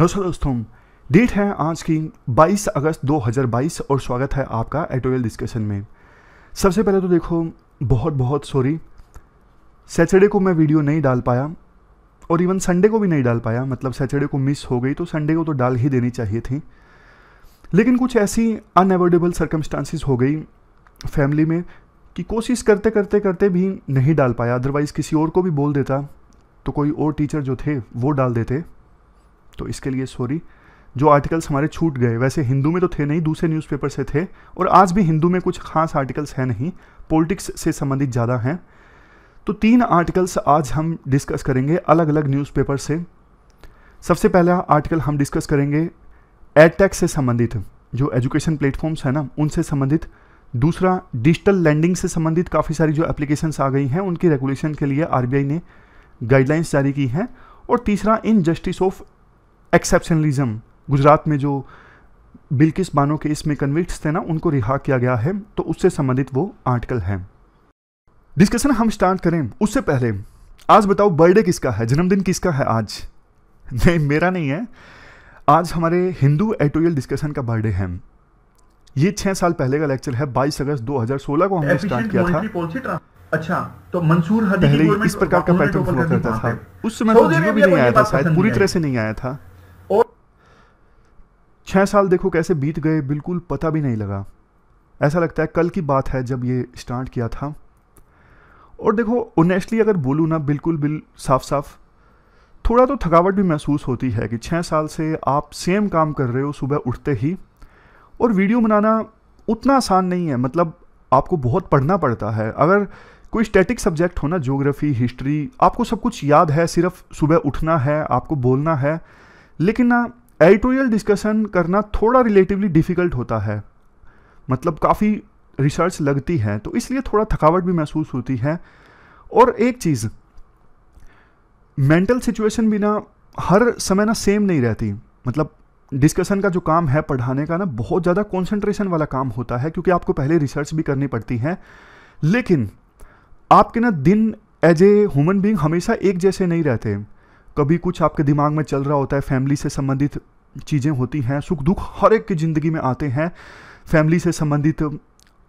नमस्कार दोस्तों डेट है आज की 22 अगस्त 2022 और स्वागत है आपका एटोरियल डिस्कशन में सबसे पहले तो देखो बहुत बहुत सॉरी सैटरडे को मैं वीडियो नहीं डाल पाया और इवन संडे को भी नहीं डाल पाया मतलब सैटरडे को मिस हो गई तो संडे को तो डाल ही देनी चाहिए थी लेकिन कुछ ऐसी अनएवोइडेबल सर्कमस्टांसिस हो गई फैमिली में कि कोशिश करते करते करते भी नहीं डाल पाया अदरवाइज़ किसी और को भी बोल देता तो कोई और टीचर जो थे वो डाल देते तो इसके लिए सॉरी जो आर्टिकल्स हमारे छूट गए वैसे हिंदू में तो थे नहीं दूसरे न्यूज़पेपर से थे और आज भी हिंदू में कुछ खास आर्टिकल्स हैं नहीं पॉलिटिक्स से संबंधित ज़्यादा हैं तो तीन आर्टिकल्स आज हम डिस्कस करेंगे अलग अलग न्यूज़पेपर से सबसे पहला आर्टिकल हम डिस्कस करेंगे एडटेक से संबंधित जो एजुकेशन प्लेटफॉर्म्स हैं ना उनसे संबंधित दूसरा डिजिटल लैंडिंग से संबंधित काफ़ी सारी जो एप्लीकेशंस आ गई हैं उनकी रेगुलेशन के लिए आरबीआई ने गाइडलाइंस जारी की हैं और तीसरा इनजस्टिस ऑफ एक्सेप्शनलिज्म गुजरात में जो बिल्किस बानो के इसमें कन्विक्ट थे ना उनको रिहा किया गया है तो उससे संबंधित वो आर्टिकल है डिस्कशन हम स्टार्ट करें उससे पहले आज बताओ बर्थडे किसका है जन्मदिन किसका है आज नहीं मेरा नहीं है आज हमारे हिंदू एटोरियल डिस्कशन का बर्थडे है ये छह साल पहले का लेक्चर है 22 अगस्त 2016 को हमने स्टार्ट किया था अच्छा तो मंसूर हदी पहले इस प्रकार का पैटर्न फॉलो करता था उस समय तो भी नहीं आया था शायद पूरी तरह से नहीं आया था छः साल देखो कैसे बीत गए बिल्कुल पता भी नहीं लगा ऐसा लगता है कल की बात है जब ये स्टार्ट किया था और देखो ऑनेस्टली अगर बोलूँ ना बिल्कुल बिल साफ साफ थोड़ा तो थकावट भी महसूस होती है कि छः साल से आप सेम काम कर रहे हो सुबह उठते ही और वीडियो बनाना उतना आसान नहीं है मतलब आपको बहुत पढ़ना पड़ता है अगर कोई स्टैटिक सब्जेक्ट हो ना जोग्राफ़ी हिस्ट्री आपको सब कुछ याद है सिर्फ सुबह उठना है आपको बोलना है लेकिन ना एडिटोरियल डिस्कशन करना थोड़ा रिलेटिवली डिफ़िकल्ट होता है मतलब काफ़ी रिसर्च लगती है तो इसलिए थोड़ा थकावट भी महसूस होती है और एक चीज़ मेंटल सिचुएशन भी ना हर समय ना सेम नहीं रहती मतलब डिस्कशन का जो काम है पढ़ाने का ना बहुत ज़्यादा कॉन्सेंट्रेशन वाला काम होता है क्योंकि आपको पहले रिसर्च भी करनी पड़ती है लेकिन आपके ना दिन एज ए ह्यूमन बींग हमेशा एक जैसे नहीं रहते कभी कुछ आपके दिमाग में चल रहा होता है फैमिली से संबंधित चीज़ें होती हैं सुख दुख हर एक की ज़िंदगी में आते हैं फैमिली से संबंधित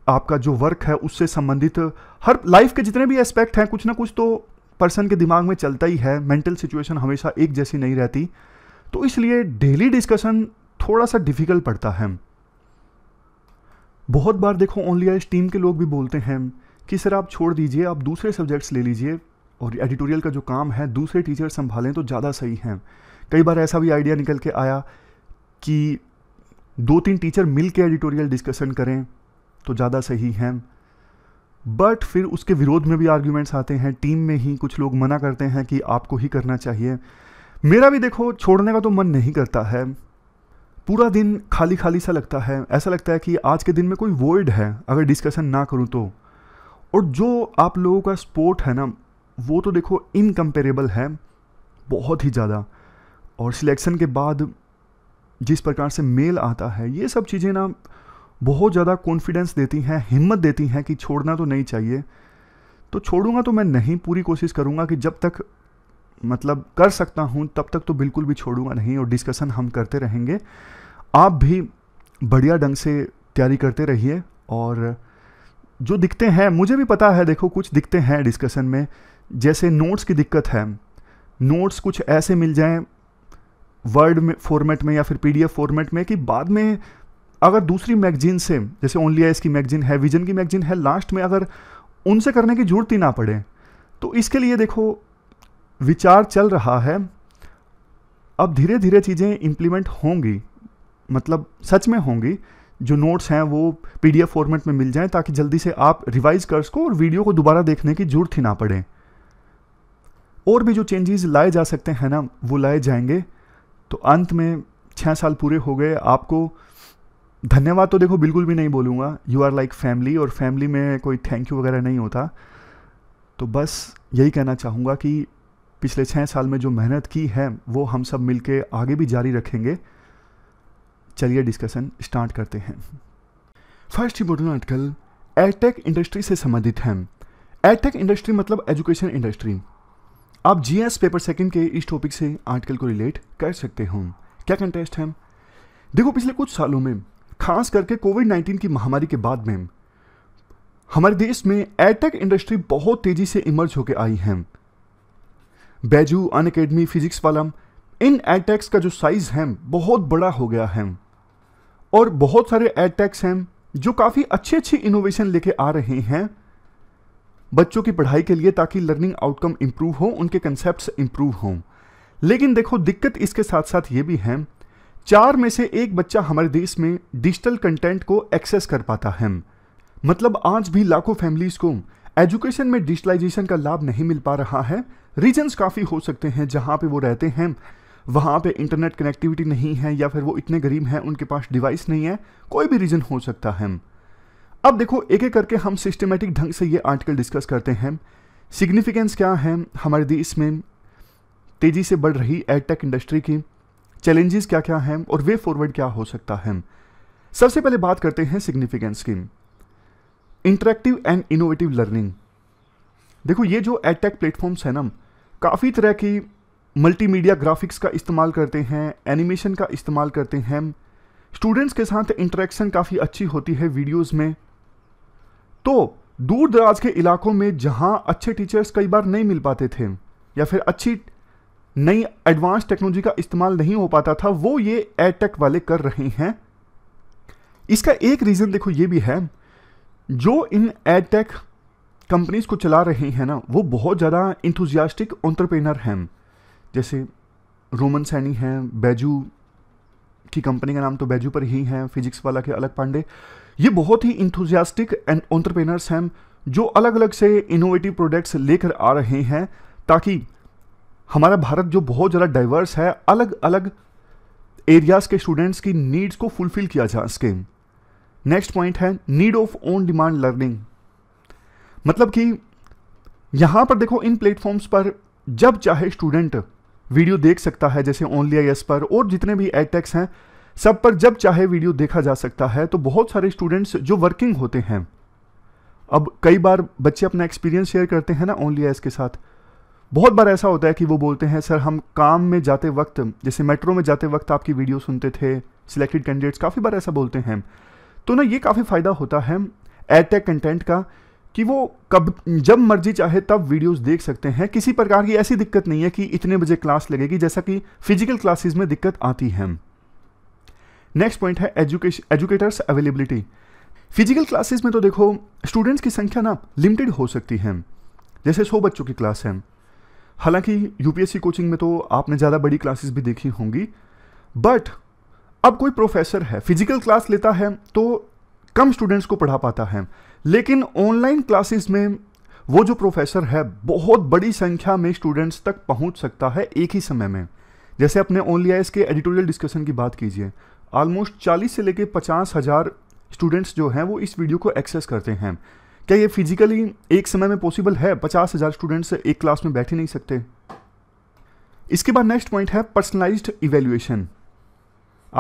आपका जो वर्क है उससे संबंधित हर लाइफ के जितने भी एस्पेक्ट हैं कुछ ना कुछ तो पर्सन के दिमाग में चलता ही है मेंटल सिचुएशन हमेशा एक जैसी नहीं रहती तो इसलिए डेली डिस्कशन थोड़ा सा डिफ़िकल्ट पड़ता है बहुत बार देखो ओनली आई टीम के लोग भी बोलते हैं कि सर आप छोड़ दीजिए आप दूसरे सब्जेक्ट्स ले लीजिए और एडिटोरियल का जो काम है दूसरे टीचर संभालें तो ज़्यादा सही हैं कई बार ऐसा भी आइडिया निकल के आया कि दो तीन टीचर मिल के एडिटोरियल डिस्कशन करें तो ज़्यादा सही है बट फिर उसके विरोध में भी आर्ग्यूमेंट्स आते हैं टीम में ही कुछ लोग मना करते हैं कि आपको ही करना चाहिए मेरा भी देखो छोड़ने का तो मन नहीं करता है पूरा दिन खाली खाली सा लगता है ऐसा लगता है कि आज के दिन में कोई वर्ड है अगर डिस्कशन ना करूँ तो और जो आप लोगों का स्पोर्ट है ना वो तो देखो इनकम्पेरेबल है बहुत ही ज़्यादा और सिलेक्शन के बाद जिस प्रकार से मेल आता है ये सब चीज़ें ना बहुत ज़्यादा कॉन्फिडेंस देती हैं हिम्मत देती हैं कि छोड़ना तो नहीं चाहिए तो छोड़ूंगा तो मैं नहीं पूरी कोशिश करूँगा कि जब तक मतलब कर सकता हूँ तब तक तो बिल्कुल भी छोड़ूंगा नहीं और डिस्कशन हम करते रहेंगे आप भी बढ़िया ढंग से तैयारी करते रहिए और जो दिखते हैं मुझे भी पता है देखो कुछ दिखते हैं डिस्कशन में जैसे नोट्स की दिक्कत है नोट्स कुछ ऐसे मिल जाएँ वर्ड में फॉर्मेट में या फिर पीडीएफ फॉर्मेट में कि बाद में अगर दूसरी मैगजीन से जैसे ओनली आइस की मैगजीन है विजन की मैगजीन है लास्ट में अगर उनसे करने की जरूरत ही ना पड़े तो इसके लिए देखो विचार चल रहा है अब धीरे धीरे चीज़ें इम्प्लीमेंट होंगी मतलब सच में होंगी जो नोट्स हैं वो पीडीएफ फॉर्मेट में मिल जाएं ताकि जल्दी से आप रिवाइज कर सको और वीडियो को दोबारा देखने की जरूरत ही ना पड़े और भी जो चेंजेस लाए जा सकते हैं ना वो लाए जाएंगे तो अंत में छः साल पूरे हो गए आपको धन्यवाद तो देखो बिल्कुल भी नहीं बोलूँगा यू आर लाइक फैमिली और फैमिली में कोई थैंक यू वगैरह नहीं होता तो बस यही कहना चाहूँगा कि पिछले छः साल में जो मेहनत की है वो हम सब मिल आगे भी जारी रखेंगे चलिए डिस्कशन स्टार्ट करते हैं first important article edtech industry से संबंधित है एयटेक इंडस्ट्री मतलब एजुकेशन इंडस्ट्री आप जीएस पेपर सेकंड के इस टॉपिक से आर्टिकल को रिलेट कर सकते हो क्या कंटेस्ट है देखो पिछले कुछ सालों में खास करके कोविड 19 की महामारी के बाद में हमारे देश में एयरटेक इंडस्ट्री बहुत तेजी से इमर्ज होकर आई है बैजू अन अकेडमी फिजिक्स वाला इन एयरटेक्स का जो साइज है बहुत बड़ा हो गया है और बहुत सारे एयरटेक्स हैं जो काफ़ी अच्छे अच्छे इनोवेशन लेके आ रहे हैं बच्चों की पढ़ाई के लिए ताकि लर्निंग आउटकम इम्प्रूव हो उनके कंसेप्ट इम्प्रूव हों लेकिन देखो दिक्कत इसके साथ साथ ये भी है चार में से एक बच्चा हमारे देश में डिजिटल कंटेंट को एक्सेस कर पाता है मतलब आज भी लाखों फैमिलीज को एजुकेशन में डिजिटलाइजेशन का लाभ नहीं मिल पा रहा है रीजंस काफ़ी हो सकते हैं जहां पे वो रहते हैं वहां पे इंटरनेट कनेक्टिविटी नहीं है या फिर वो इतने गरीब हैं उनके पास डिवाइस नहीं है कोई भी रीज़न हो सकता है अब देखो एक एक करके हम सिस्टमेटिक ढंग से ये आर्टिकल डिस्कस करते हैं सिग्निफिकेंस क्या है हमारे देश में तेज़ी से बढ़ रही एयरटेक इंडस्ट्री की चैलेंजेस क्या क्या हैं और वे फॉरवर्ड क्या हो सकता है सबसे पहले बात करते हैं सिग्निफिकेंस की इंटरेक्टिव एंड इनोवेटिव लर्निंग देखो ये जो एयरटेक प्लेटफॉर्म्स है ना काफ़ी तरह की मल्टीमीडिया ग्राफिक्स का इस्तेमाल करते हैं एनिमेशन का इस्तेमाल करते हैं स्टूडेंट्स के साथ इंटरेक्शन काफ़ी अच्छी होती है वीडियोज में तो दूर दराज के इलाकों में जहां अच्छे टीचर्स कई बार नहीं मिल पाते थे या फिर अच्छी नई एडवांस टेक्नोलॉजी का इस्तेमाल नहीं हो पाता था वो ये एटेक वाले कर रहे हैं इसका एक रीज़न देखो ये भी है जो इन एयटेक कंपनीज को चला रहे हैं ना वो बहुत ज़्यादा इंथुजियास्टिक ऑन्टरप्रेनर हैं जैसे रोमन सैनी हैं बैजू की कंपनी का नाम तो बैजू पर ही है फिजिक्स वाला के अलग पांडे ये बहुत ही इंथुजियास्टिक एंड ऑन्टरप्रेनर्स हैं जो अलग अलग से इनोवेटिव प्रोडक्ट्स लेकर आ रहे हैं ताकि हमारा भारत जो बहुत ज़्यादा डाइवर्स है अलग अलग एरियाज़ के स्टूडेंट्स की नीड्स को फुलफिल किया जा सके नेक्स्ट पॉइंट है need of on demand learning मतलब कि यहाँ पर देखो इन प्लेटफॉर्म्स पर जब चाहे स्टूडेंट वीडियो देख सकता है जैसे ओनली आई एस पर और जितने भी एडटेक्स हैं सब पर जब चाहे वीडियो देखा जा सकता है तो बहुत सारे स्टूडेंट्स जो वर्किंग होते हैं अब कई बार बच्चे अपना एक्सपीरियंस शेयर करते हैं ना ओनली एस के साथ बहुत बार ऐसा होता है कि वो बोलते हैं सर हम काम में जाते वक्त जैसे मेट्रो में जाते वक्त आपकी वीडियो सुनते थे सिलेक्टेड कैंडिडेट्स काफ़ी बार ऐसा बोलते हैं तो ना ये काफ़ी फ़ायदा होता है एट टेक कंटेंट का कि वो कब जब मर्जी चाहे तब वीडियोस देख सकते हैं किसी प्रकार की ऐसी दिक्कत नहीं है कि इतने बजे क्लास लगेगी जैसा कि फिजिकल क्लासेस में दिक्कत आती है नेक्स्ट पॉइंट है education educators availability physical classes में तो देखो स्टूडेंट्स की संख्या ना लिमिटेड हो सकती है जैसे सौ बच्चों की क्लास है हालांकि यूपीएससी कोचिंग में तो आपने ज़्यादा बड़ी क्लासेस भी देखी होंगी बट अब कोई प्रोफेसर है फिजिकल क्लास लेता है तो कम स्टूडेंट्स को पढ़ा पाता है लेकिन ऑनलाइन क्लासेस में वो जो प्रोफेसर है बहुत बड़ी संख्या में स्टूडेंट्स तक पहुंच सकता है एक ही समय में जैसे अपने ओनली आई के एडिटोरियल डिस्कशन की बात कीजिए ऑलमोस्ट 40 से लेकर पचास हज़ार स्टूडेंट्स जो हैं वो इस वीडियो को एक्सेस करते हैं क्या ये फिजिकली एक समय में पॉसिबल है पचास हज़ार स्टूडेंट्स एक क्लास में बैठ ही नहीं सकते इसके बाद नेक्स्ट पॉइंट है पर्सनलाइज्ड इवेल्यूएशन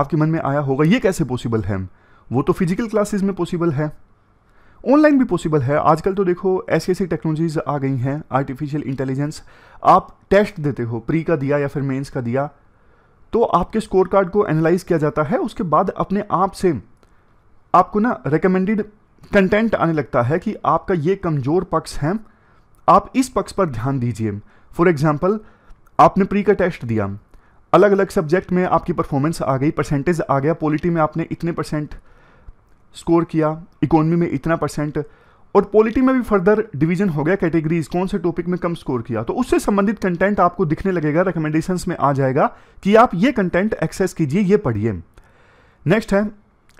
आपके मन में आया होगा ये कैसे पॉसिबल है वो तो फिजिकल क्लासेज में पॉसिबल है ऑनलाइन भी पॉसिबल है आजकल तो देखो ऐसी ऐसी टेक्नोलॉजीज आ गई हैं आर्टिफिशियल इंटेलिजेंस आप टेस्ट देते हो प्री का दिया या फिर मेंस का दिया तो आपके स्कोर कार्ड को एनालाइज किया जाता है उसके बाद अपने आप से आपको ना रिकमेंडेड कंटेंट आने लगता है कि आपका ये कमज़ोर पक्ष है आप इस पक्ष पर ध्यान दीजिए फॉर एग्जाम्पल आपने प्री का टेस्ट दिया अलग अलग सब्जेक्ट में आपकी परफॉर्मेंस आ गई परसेंटेज आ गया पॉलिटी में आपने इतने परसेंट स्कोर किया इकोनॉमी में इतना परसेंट और पॉलिटी में भी फर्दर डिवीजन हो गया कैटेगरीज कौन से टॉपिक में कम स्कोर किया तो उससे संबंधित कंटेंट आपको दिखने लगेगा रिकमेंडेशंस में आ जाएगा कि आप ये कंटेंट एक्सेस कीजिए ये पढ़िए नेक्स्ट है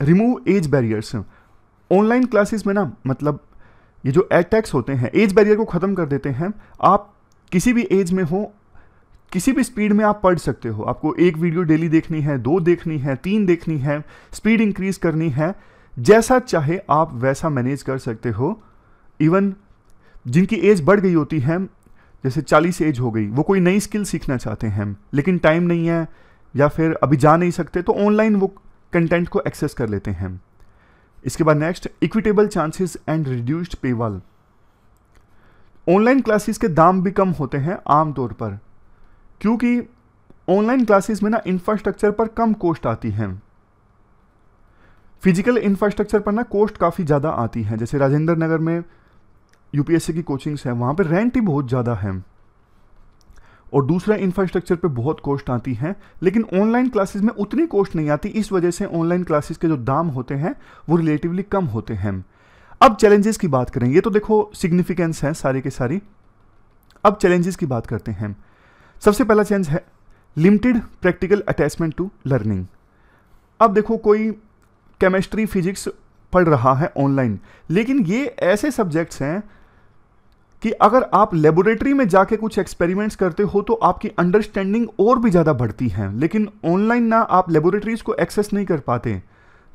remove age barriers online classes में ना मतलब ये जो एटैक्स होते हैं एज बैरियर को ख़त्म कर देते हैं आप किसी भी एज में हो किसी भी स्पीड में आप पढ़ सकते हो आपको एक वीडियो डेली देखनी है दो देखनी है तीन देखनी है स्पीड इंक्रीज करनी है जैसा चाहे आप वैसा मैनेज कर सकते हो इवन जिनकी एज बढ़ गई होती है जैसे चालीस एज हो गई वो कोई नई स्किल सीखना चाहते हैं लेकिन टाइम नहीं है या फिर अभी जा नहीं सकते तो ऑनलाइन वो कंटेंट को एक्सेस कर लेते हैं इसके बाद next equitable chances and reduced paywall online classes के दाम भी कम होते हैं आमतौर पर क्योंकि ऑनलाइन क्लासेस में ना इंफ्रास्ट्रक्चर पर कम कॉस्ट आती है फिजिकल इंफ्रास्ट्रक्चर पर ना कॉस्ट काफ़ी ज़्यादा आती है जैसे राजेंद्र नगर में यूपीएससी की कोचिंग्स हैं वहाँ पे रेंट ही बहुत ज़्यादा है और दूसरा इंफ्रास्ट्रक्चर पे बहुत कॉस्ट आती है लेकिन ऑनलाइन क्लासेस में उतनी कॉस्ट नहीं आती इस वजह से ऑनलाइन क्लासेस के जो दाम होते हैं वो रिलेटिवली कम होते हैं अब चैलेंजेस की बात करें ये तो देखो सिग्निफिकेंस है सारी के सारी अब चैलेंजेस की बात करते हैं सबसे पहला चैलेंज है limited practical attachment to learning अब देखो कोई केमिस्ट्री फिजिक्स पढ़ रहा है ऑनलाइन लेकिन ये ऐसे सब्जेक्ट्स हैं कि अगर आप लेबोरेटरी में जाके कुछ एक्सपेरिमेंट्स करते हो तो आपकी अंडरस्टैंडिंग और भी ज़्यादा बढ़ती है लेकिन ऑनलाइन ना आप लेबोरेटरीज को एक्सेस नहीं कर पाते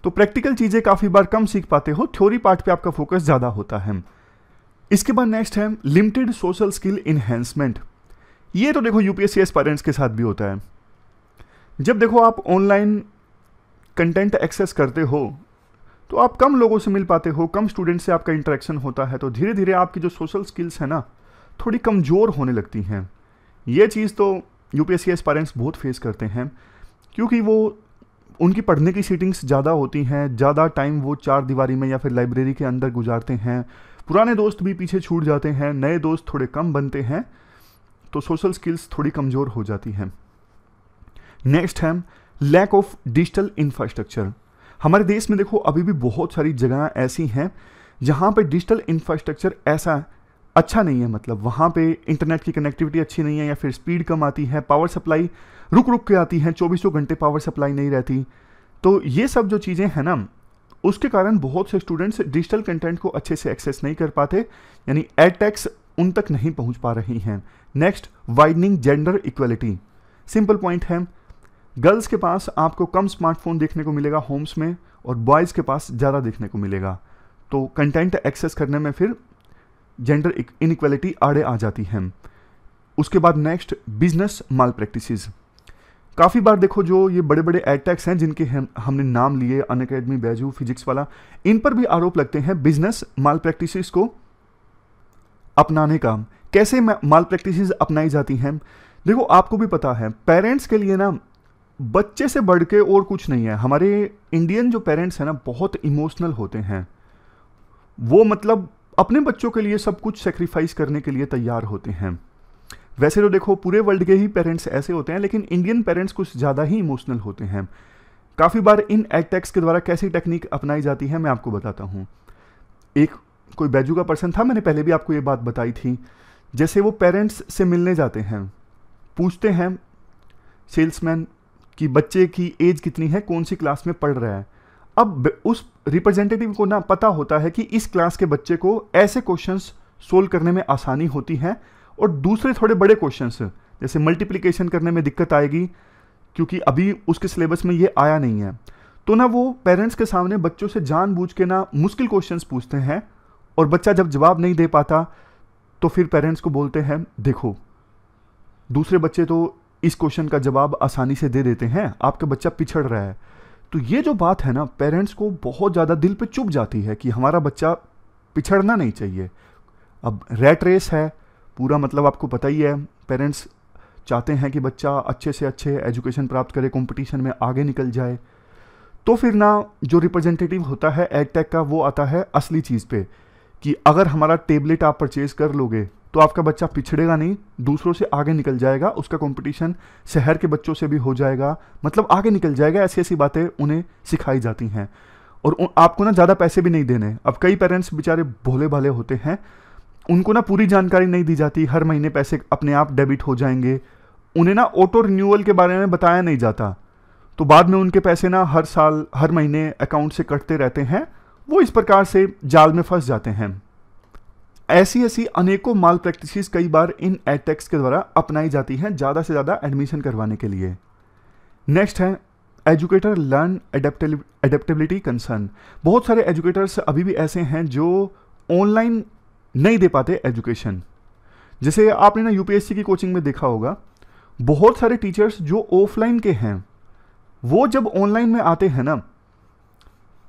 तो प्रैक्टिकल चीज़ें काफ़ी बार कम सीख पाते हो थ्योरी पार्ट पे आपका फोकस ज़्यादा होता है इसके बाद नेक्स्ट है लिमिटेड सोशल स्किल इन्हेंसमेंट ये तो देखो यूपीएससी पी के साथ भी होता है जब देखो आप ऑनलाइन कंटेंट एक्सेस करते हो तो आप कम लोगों से मिल पाते हो कम स्टूडेंट से आपका इंटरेक्शन होता है तो धीरे धीरे आपकी जो सोशल स्किल्स हैं ना थोड़ी कमज़ोर होने लगती हैं ये चीज़ तो यू पी पेरेंट्स बहुत फेस करते हैं क्योंकि वो उनकी पढ़ने की सीटिंग्स ज़्यादा होती हैं ज़्यादा टाइम वो चार दीवारी में या फिर लाइब्रेरी के अंदर गुजारते हैं पुराने दोस्त भी पीछे छूट जाते हैं नए दोस्त थोड़े कम बनते हैं तो सोशल स्किल्स थोड़ी कमज़ोर हो जाती हैं नेक्स्ट है लैक ऑफ डिजिटल इंफ्रास्ट्रक्चर हमारे देश में देखो अभी भी बहुत सारी जगह ऐसी हैं जहाँ पर डिजिटल इंफ्रास्ट्रक्चर ऐसा अच्छा नहीं है मतलब वहाँ पे इंटरनेट की कनेक्टिविटी अच्छी नहीं है या फिर स्पीड कम आती है पावर सप्लाई रुक रुक के आती है चौबीसों घंटे पावर सप्लाई नहीं रहती तो ये सब जो चीज़ें हैं ना उसके कारण बहुत से स्टूडेंट्स डिजिटल कंटेंट को अच्छे से एक्सेस नहीं कर पाते यानी एड टैक्स उन तक नहीं पहुंच पा रही हैं next widening gender equality simple point है गर्ल्स के पास आपको कम स्मार्टफोन देखने को मिलेगा होम्स में और बॉयज़ के पास ज़्यादा देखने को मिलेगा तो कंटेंट एक्सेस करने में फिर जेंडर इनक्वलिटी आड़े आ जाती है उसके बाद नेक्स्ट बिजनेस माल प्रैक्टिस काफ़ी बार देखो जो ये बड़े बड़े एडटैक्स हैं जिनके हम हमने नाम लिए अन अकेडमी बैजू फिजिक्स वाला इन पर भी आरोप लगते हैं बिजनेस माल प्रैक्टिस को अपनाने का कैसे माल प्रैक्टिस अपनाई जाती हैं देखो आपको भी पता है पेरेंट्स के लिए ना बच्चे से बढ़ के और कुछ नहीं है हमारे इंडियन जो पेरेंट्स हैं ना बहुत इमोशनल होते हैं वो मतलब अपने बच्चों के लिए सब कुछ सेक्रीफाइस करने के लिए तैयार होते हैं वैसे तो देखो पूरे वर्ल्ड के ही पेरेंट्स ऐसे होते हैं लेकिन इंडियन पेरेंट्स कुछ ज़्यादा ही इमोशनल होते हैं काफ़ी बार इन एक्टेक्स के द्वारा कैसी टेक्निक अपनाई जाती है मैं आपको बताता हूँ एक कोई बैजू का पर्सन था मैंने पहले भी आपको ये बात बताई थी जैसे वो पेरेंट्स से मिलने जाते हैं पूछते हैं सेल्समैन कि बच्चे की एज कितनी है कौन सी क्लास में पढ़ रहा है अब उस रिप्रेजेंटेटिव को ना पता होता है कि इस क्लास के बच्चे को ऐसे क्वेश्चंस सोल्व करने में आसानी होती है और दूसरे थोड़े बड़े क्वेश्चंस जैसे मल्टीप्लिकेशन करने में दिक्कत आएगी क्योंकि अभी उसके सिलेबस में ये आया नहीं है तो ना वो पेरेंट्स के सामने बच्चों से जानबूझ के ना मुश्किल क्वेश्चन पूछते हैं और बच्चा जब जवाब नहीं दे पाता तो फिर पेरेंट्स को बोलते हैं देखो दूसरे बच्चे तो इस क्वेश्चन का जवाब आसानी से दे देते हैं आपका बच्चा पिछड़ रहा है तो ये जो बात है ना पेरेंट्स को बहुत ज़्यादा दिल पे चुप जाती है कि हमारा बच्चा पिछड़ना नहीं चाहिए अब रेट रेस है पूरा मतलब आपको पता ही है पेरेंट्स चाहते हैं कि बच्चा अच्छे से अच्छे एजुकेशन प्राप्त करे कंपटीशन में आगे निकल जाए तो फिर ना जो रिप्रेजेंटेटिव होता है एडटेक का वो आता है असली चीज़ पे कि अगर हमारा टेबलेट आप परचेज़ कर लोगे तो आपका बच्चा पिछड़ेगा नहीं दूसरों से आगे निकल जाएगा उसका कंपटीशन शहर के बच्चों से भी हो जाएगा मतलब आगे निकल जाएगा ऐसी ऐसी बातें उन्हें सिखाई जाती हैं और आपको ना ज़्यादा पैसे भी नहीं देने अब कई पेरेंट्स बेचारे भोले भाले होते हैं उनको ना पूरी जानकारी नहीं दी जाती हर महीने पैसे अपने आप डेबिट हो जाएंगे उन्हें ना ऑटो रिन्यूअल के बारे में बताया नहीं जाता तो बाद में उनके पैसे ना हर साल हर महीने अकाउंट से कटते रहते हैं वो इस प्रकार से जाल में फंस जाते हैं ऐसी ऐसी अनेकों माल प्रैक्टिस कई बार इन एटेक्स के द्वारा अपनाई जाती हैं ज़्यादा से ज़्यादा एडमिशन करवाने के लिए नेक्स्ट है एजुकेटर लर्न एडेप्टेबिलिटी कंसर्न बहुत सारे एजुकेटर्स अभी भी ऐसे हैं जो ऑनलाइन नहीं दे पाते एजुकेशन जैसे आपने ना यूपीएससी की कोचिंग में देखा होगा बहुत सारे टीचर्स जो ऑफलाइन के हैं वो जब ऑनलाइन में आते हैं ना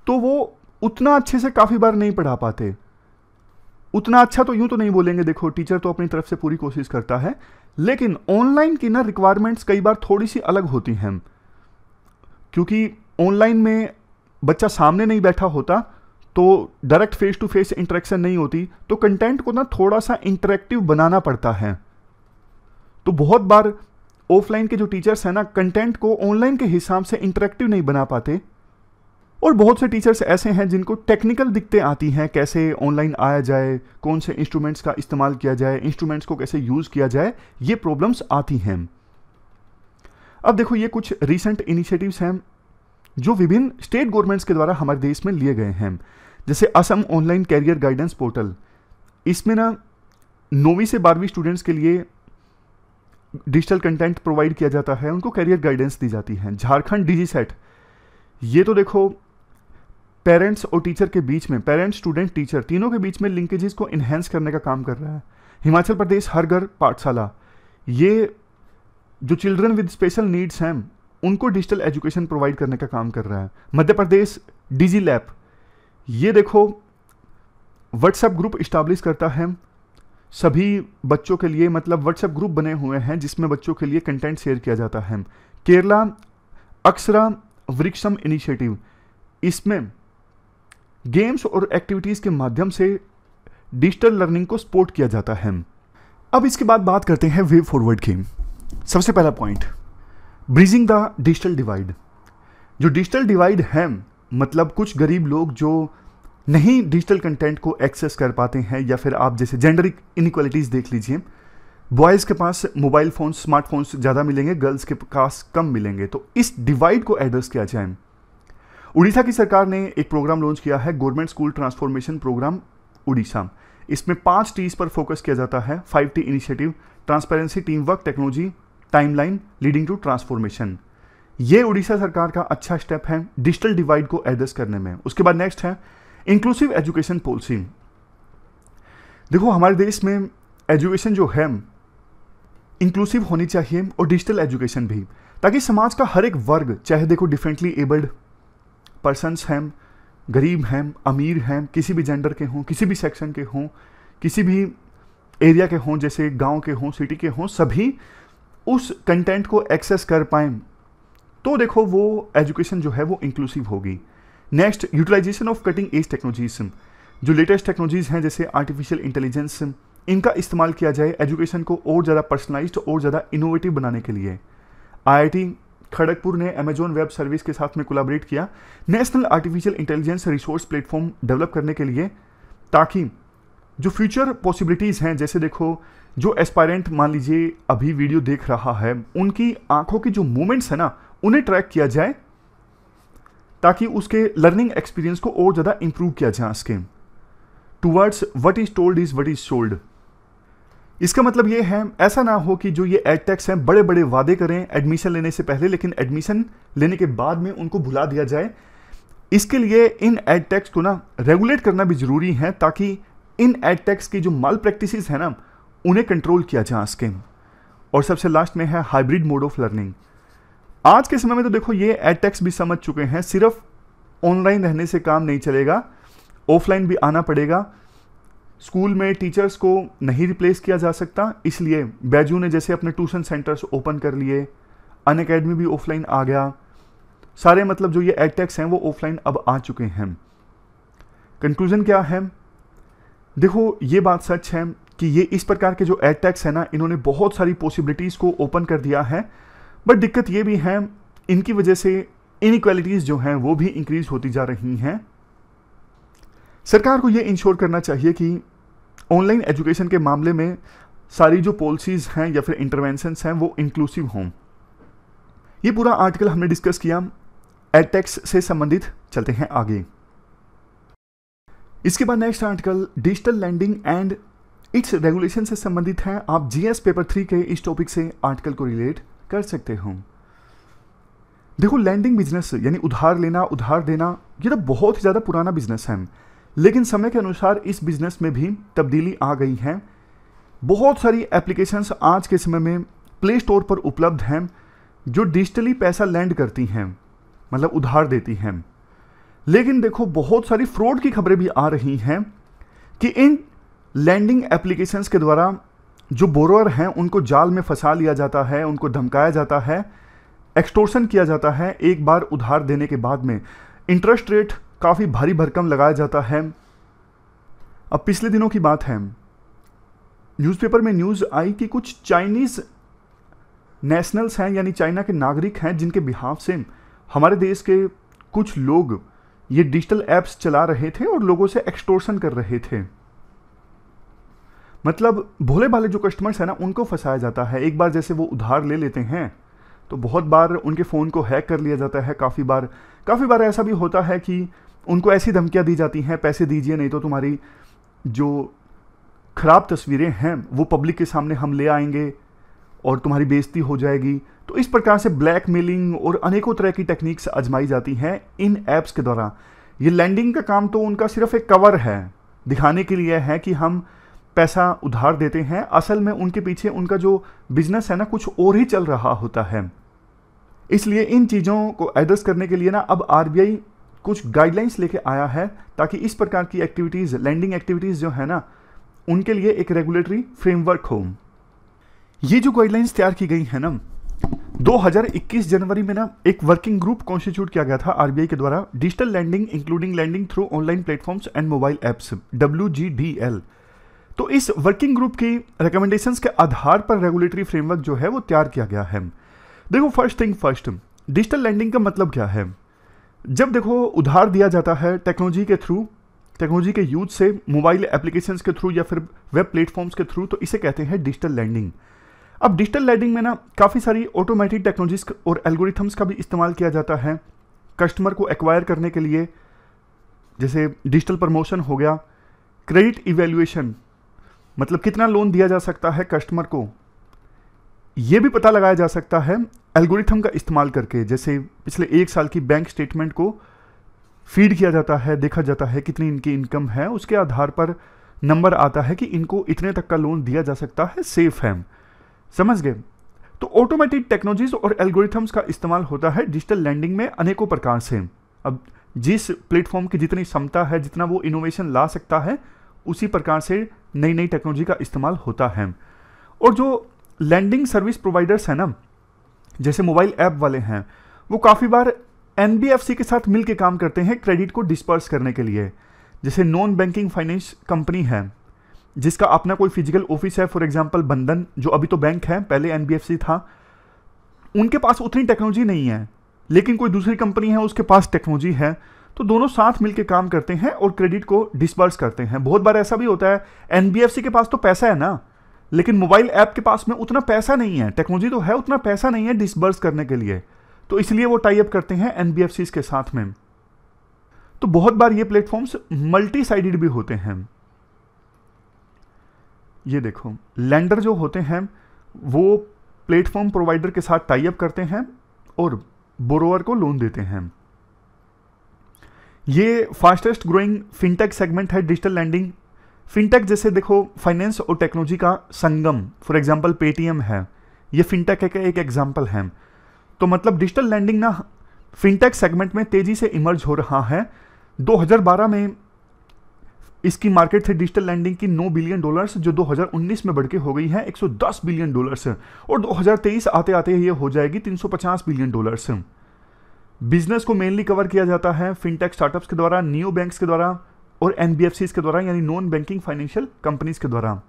तो वो उतना अच्छे से काफ़ी बार नहीं पढ़ा पाते उतना अच्छा तो यूं तो नहीं बोलेंगे देखो टीचर तो अपनी तरफ से पूरी कोशिश करता है लेकिन ऑनलाइन की ना रिक्वायरमेंट्स कई बार थोड़ी सी अलग होती हैं क्योंकि ऑनलाइन में बच्चा सामने नहीं बैठा होता तो direct face to face interaction नहीं होती तो कंटेंट को ना थोड़ा सा इंटरेक्टिव बनाना पड़ता है तो बहुत बार ऑफलाइन के जो टीचर्स हैं ना कंटेंट को ऑनलाइन के हिसाब से इंटरेक्टिव नहीं बना पाते और बहुत से टीचर्स ऐसे हैं जिनको टेक्निकल दिक्कतें आती हैं कैसे ऑनलाइन आया जाए कौन से इंस्ट्रूमेंट्स का इस्तेमाल किया जाए इंस्ट्रूमेंट्स को कैसे यूज़ किया जाए ये प्रॉब्लम्स आती हैं अब देखो ये कुछ रिसेंट इनिशिएटिव्स हैं जो विभिन्न स्टेट गवर्नमेंट्स के द्वारा हमारे देश में लिए गए हैं जैसे Assam online career guidance portal इसमें ना नौवीं से बारहवीं स्टूडेंट्स के लिए डिजिटल कंटेंट प्रोवाइड किया जाता है उनको कैरियर गाइडेंस दी जाती है झारखंड डिजी सेट ये तो देखो पेरेंट्स और टीचर के बीच में पेरेंट्स स्टूडेंट टीचर तीनों के बीच में लिंकेजेस को इन्हेंस करने का काम कर रहा है हिमाचल प्रदेश हर घर पाठशाला ये जो चिल्ड्रन विद स्पेशल नीड्स हैं उनको डिजिटल एजुकेशन प्रोवाइड करने का काम कर रहा है मध्य प्रदेश डिजी लैब ये देखो व्हाट्सएप ग्रुप इस्टाब्लिश करता है सभी बच्चों के लिए मतलब व्हाट्सएप ग्रुप बने हुए हैं जिसमें बच्चों के लिए कंटेंट शेयर किया जाता है केरला अक्सरा वृक्षम इनिशिएटिव इसमें गेम्स और एक्टिविटीज़ के माध्यम से डिजिटल लर्निंग को सपोर्ट किया जाता है अब इसके बाद बात करते हैं वे फॉरवर्ड गेम सबसे पहला point bridging the digital divide जो डिजिटल डिवाइड है मतलब कुछ गरीब लोग जो नहीं डिजिटल कंटेंट को एक्सेस कर पाते हैं या फिर आप जैसे जेंडर इनिक्वालिटीज देख लीजिए बॉयज़ के पास मोबाइल फ़ोन स्मार्टफोन्स ज़्यादा मिलेंगे गर्ल्स के पास कम मिलेंगे तो इस डिवाइड को एड्रेस किया जाए उड़ीसा की सरकार ने एक प्रोग्राम लॉन्च किया है government school transformation programme Odisha इसमें पांच टीज पर फोकस किया जाता है five T initiative transparency team work technology timeline leading to transformation ये उड़ीसा सरकार का अच्छा स्टेप है डिजिटल डिवाइड को एड्रेस करने में उसके बाद नेक्स्ट है इंक्लूसिव एजुकेशन पॉलिसी देखो हमारे देश में एजुकेशन जो है इंक्लूसिव होनी चाहिए और डिजिटल एजुकेशन भी ताकि समाज का हर एक वर्ग चाहे देखो डिफरेंटली एबल्ड पर्सनस हैं गरीब हैं अमीर हैं किसी भी जेंडर के हों किसी भी सेक्शन के हों किसी भी एरिया के हों जैसे गांव के हों सिटी के हों सभी उस कंटेंट को एक्सेस कर पाए तो देखो वो एजुकेशन जो है वो इंक्लूसिव होगी next utilisation of cutting edge technologies जो लेटेस्ट टेक्नोलॉजीज़ हैं जैसे आर्टिफिशियल इंटेलिजेंस इनका इस्तेमाल किया जाए एजुकेशन को और ज़्यादा पर्सनलाइज्ड और ज़्यादा इनोवेटिव बनाने के लिए आई खड़गपुर ने अमेजोन वेब सर्विस के साथ में कोलाबरेट किया national artificial intelligence resource platform develop करने के लिए ताकि जो फ्यूचर पॉसिबिलिटीज़ हैं जैसे देखो जो एस्पायरेंट मान लीजिए अभी वीडियो देख रहा है उनकी आंखों की जो मूवमेंट्स है ना उन्हें ट्रैक किया जाए ताकि उसके लर्निंग एक्सपीरियंस को और ज़्यादा इम्प्रूव किया जा सके towards what is told is what is sold इसका मतलब ये है ऐसा ना हो कि जो ये एड टैक्स हैं बड़े बड़े वादे करें एडमिशन लेने से पहले लेकिन एडमिशन लेने के बाद में उनको भुला दिया जाए इसके लिए इन एड टैक्स को ना रेगुलेट करना भी ज़रूरी है ताकि इन एड टैक्स की जो माल प्रैक्टिस है ना उन्हें कंट्रोल किया जा सके और सबसे लास्ट में है हाइब्रिड मोड ऑफ लर्निंग आज के समय में तो देखो ये एड टैक्स भी समझ चुके हैं सिर्फ ऑनलाइन रहने से काम नहीं चलेगा ऑफलाइन भी आना पड़ेगा स्कूल में टीचर्स को नहीं रिप्लेस किया जा सकता इसलिए बैजू ने जैसे अपने ट्यूशन सेंटर्स ओपन कर लिए अन अकेडमी भी ऑफलाइन आ गया सारे मतलब जो ये एडटेक्स हैं वो ऑफलाइन अब आ चुके हैं कंक्लूजन क्या है देखो ये बात सच है कि ये इस प्रकार के जो एडटेक्स हैं ना इन्होंने बहुत सारी पॉसिबिलिटीज़ को ओपन कर दिया है बट दिक्कत ये भी है इनकी वजह से इनक्वालिटीज़ जो हैं वो भी इंक्रीज होती जा रही हैं सरकार को ये इंश्योर करना चाहिए कि ऑनलाइन एजुकेशन के मामले में सारी जो पॉलिसीज़ हैं या फिर इंटरवेंशन हैं वो इंक्लूसिव हों ये पूरा आर्टिकल हमने डिस्कस किया एटेक्स से संबंधित चलते हैं आगे इसके बाद next article digital lending and its regulation से संबंधित है आप जीएस पेपर थ्री के इस टॉपिक से आर्टिकल को रिलेट कर सकते हो देखो लैंडिंग बिजनेस यानी उधार लेना उधार देना ये तो बहुत ही ज़्यादा पुराना बिजनेस है लेकिन समय के अनुसार इस बिज़नेस में भी तब्दीली आ गई है बहुत सारी एप्लीकेशंस आज के समय में प्ले स्टोर पर उपलब्ध हैं जो डिजिटली पैसा लैंड करती हैं मतलब उधार देती हैं लेकिन देखो बहुत सारी फ्रॉड की खबरें भी आ रही हैं कि इन लैंडिंग एप्लीकेशंस के द्वारा जो बोरोअर हैं उनको जाल में फंसा लिया जाता है उनको धमकाया जाता है एक्सटोर्सन किया जाता है एक बार उधार देने के बाद में इंटरेस्ट रेट काफ़ी भारी भरकम लगाया जाता है अब पिछले दिनों की बात है न्यूज़पेपर में न्यूज़ आई कि कुछ चाइनीज़ नेशनल्स हैं यानी चाइना के नागरिक हैं जिनके बिहाफ से हमारे देश के कुछ लोग ये डिजिटल ऐप्स चला रहे थे और लोगों से एक्सटोर्सन कर रहे थे मतलब भोले भाले जो कस्टमर्स हैं ना उनको फंसाया जाता है एक बार जैसे वो उधार ले लेते हैं तो बहुत बार उनके फ़ोन को हैक कर लिया जाता है काफ़ी बार काफ़ी बार ऐसा भी होता है कि उनको ऐसी धमकियाँ दी जाती हैं पैसे दीजिए नहीं तो तुम्हारी जो खराब तस्वीरें हैं वो पब्लिक के सामने हम ले आएंगे और तुम्हारी बेइज्जती हो जाएगी तो इस प्रकार से ब्लैकमेलिंग और अनेकों तरह की टेक्निक्स आजमाई जाती हैं इन ऐप्स के द्वारा ये लैंडिंग का काम तो उनका सिर्फ एक कवर है दिखाने के लिए है कि हम पैसा उधार देते हैं असल में उनके पीछे उनका जो बिजनेस है ना कुछ और ही चल रहा होता है इसलिए इन चीज़ों को एड्रेस करने के लिए ना अब आरबीआई कुछ गाइडलाइंस लेके आया है ताकि इस प्रकार की एक्टिविटीज़ लैंडिंग एक्टिविटीज़ जो है ना उनके लिए एक रेगुलेटरी फ्रेमवर्क हो ये जो गाइडलाइंस तैयार की गई है ना 2021 जनवरी में ना एक वर्किंग ग्रुप कॉन्स्टिट्यूट किया गया था आरबीआई के द्वारा digital lending including lending through online platforms and mobile apps W तो इस वर्किंग ग्रुप की रिकमेंडेशंस के आधार पर रेगुलेटरी फ्रेमवर्क जो है वो तैयार किया गया है देखो first thing first digital lending का मतलब क्या है जब देखो उधार दिया जाता है टेक्नोलॉजी के थ्रू टेक्नोलॉजी के यूज से मोबाइल एप्लीकेशंस के थ्रू या फिर वेब प्लेटफॉर्म्स के थ्रू तो इसे कहते हैं डिजिटल लैंडिंग अब डिजिटल लैंडिंग में ना काफ़ी सारी ऑटोमेटिक टेक्नोलॉजीज और एल्गोरिथम्स का भी इस्तेमाल किया जाता है कस्टमर को एक्वायर करने के लिए जैसे डिजिटल प्रमोशन हो गया क्रेडिट इवेल्यूएशन मतलब कितना लोन दिया जा सकता है कस्टमर को ये भी पता लगाया जा सकता है एल्गोरिथम का इस्तेमाल करके जैसे पिछले एक साल की बैंक स्टेटमेंट को फीड किया जाता है देखा जाता है कितनी इनकी इनकम है उसके आधार पर नंबर आता है कि इनको इतने तक का लोन दिया जा सकता है सेफ है समझ गए तो ऑटोमेटिक टेक्नोलॉजीज और एल्गोरिथम्स का इस्तेमाल होता है डिजिटल लैंडिंग में अनेकों प्रकार से अब जिस प्लेटफॉर्म की जितनी क्षमता है जितना वो इनोवेशन ला सकता है उसी प्रकार से नई नई टेक्नोलॉजी का इस्तेमाल होता है और जो लैंडिंग सर्विस प्रोवाइडर्स हैं ना जैसे मोबाइल ऐप वाले हैं वो काफ़ी बार एन के साथ मिल काम करते हैं क्रेडिट को डिस्पर्स करने के लिए जैसे नॉन बैंकिंग फाइनेंस कंपनी है जिसका अपना कोई फिजिकल ऑफिस है फॉर एग्जाम्पल बंधन जो अभी तो बैंक है पहले एन था उनके पास उतनी टेक्नोलॉजी नहीं है लेकिन कोई दूसरी कंपनी है उसके पास टेक्नोलॉजी है तो दोनों साथ मिलकर काम करते हैं और क्रेडिट को डिस्पर्स करते हैं बहुत बार ऐसा भी होता है एन के पास तो पैसा है ना लेकिन मोबाइल ऐप के पास में उतना पैसा नहीं है टेक्नोलॉजी तो है उतना पैसा नहीं है डिसबर्स करने के लिए तो इसलिए वो टाइप करते हैं एन के साथ में तो बहुत बार ये प्लेटफॉर्म्स मल्टी साइडेड भी होते हैं ये देखो लैंडर जो होते हैं वो प्लेटफॉर्म प्रोवाइडर के साथ टाइप करते हैं और बोरोवर को लोन देते हैं ये फास्टेस्ट ग्रोइंग फिनटेक सेगमेंट है डिजिटल लैंडिंग फिनटेक जैसे देखो फाइनेंस और टेक्नोलॉजी का संगम फॉर एग्जांपल पेटीएम है ये फिनटेक का एक एग्जांपल है तो मतलब डिजिटल लैंडिंग ना फिनटेक सेगमेंट में तेज़ी से इमर्ज हो रहा है 2012 में इसकी मार्केट थी डिजिटल लैंडिंग की 9 बिलियन डॉलर्स जो 2019 में बढ़ के हो गई है 110 बिलियन डॉलर्स और 2023 आते आते ये हो जाएगी 350 बिलियन डॉलर्स बिजनेस को मेनली कवर किया जाता है फिनटेक स्टार्टअप्स के द्वारा न्यू बैंक्स के द्वारा और एनबीएफसी के द्वारा यानी नॉन बैंकिंग फाइनेंशियल कंपनीज के द्वारा